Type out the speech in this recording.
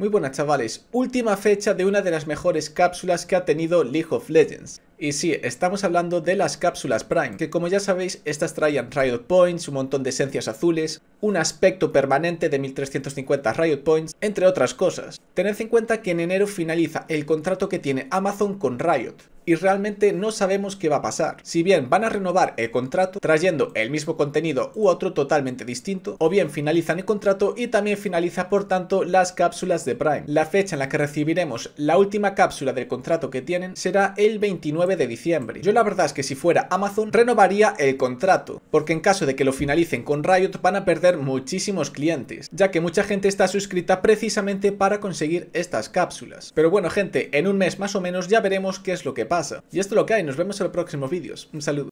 Muy buenas chavales, última fecha de una de las mejores cápsulas que ha tenido League of Legends. Y sí, estamos hablando de las cápsulas Prime, que como ya sabéis, estas traían Riot Points, un montón de esencias azules, un aspecto permanente de 1350 Riot Points, entre otras cosas. Tened en cuenta que en enero finaliza el contrato que tiene Amazon con Riot, y realmente no sabemos qué va a pasar. Si bien van a renovar el contrato trayendo el mismo contenido u otro totalmente distinto, o bien finalizan el contrato y también finaliza por tanto las cápsulas de Prime. La fecha en la que recibiremos la última cápsula del contrato que tienen será el 29 de diciembre. Yo la verdad es que si fuera Amazon renovaría el contrato, porque en caso de que lo finalicen con Riot van a perder muchísimos clientes, ya que mucha gente está suscrita precisamente para conseguir estas cápsulas. Pero bueno gente, en un mes más o menos ya veremos qué es lo que pasa. Y esto es lo que hay, nos vemos en los próximos vídeos. Un saludo.